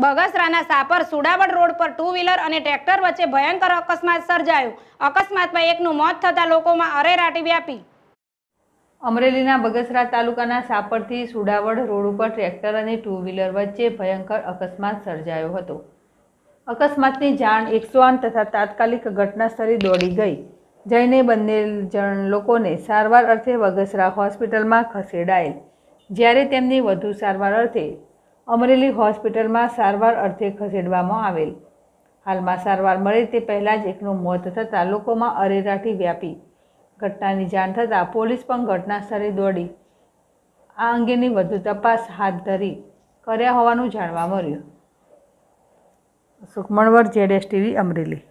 બગસરાના Sapar સુડાવડ road પર ટુ-wheeler અને tractor વચ્ચે ભયંકર અકસ્માત સર્જાયો અકસ્માતમાં એકનું મોત થતાં લોકોમાં અરેરાટી વ્યાપી અમરેલીના બગસરા તાલુકાના સાપરથી સુડાવડ રોડ ઉપર ટ્રેક્ટર અને ટુ-wheeler વચ્ચે ભયંકર અકસ્માત સર્જાયો હતો અકસ્માતની જાણ 108 તથા તાત્કાલિક ઘટના સ્થળે દોડી ગઈ જયને બનેલ જન લોકોએ સારવાર અર્થે બગસરા હોસ્પિટલમાં ખસેડાયલ જ્યારે તેમની વધુ સારવાર અર્થે અમરેલી હોસ્પિટલમાં સારવાર અર્થે ખસેડવામાં આવેલ હાલમાં સારવાર મળે તે પહેલાં જ એકનું મોત થતાં લોકોમાં અરેરાટી વ્યાપી ઘટનાની જાણ થતાં પોલીસ પણ ઘટના સ્થળે દોડી આ અંગેની વધુ તપાસ હાથ ધરી કર્યા હોવાનું જાણવા મળ્યું સુખમણવર જેડએસ ટીવી અમરેલી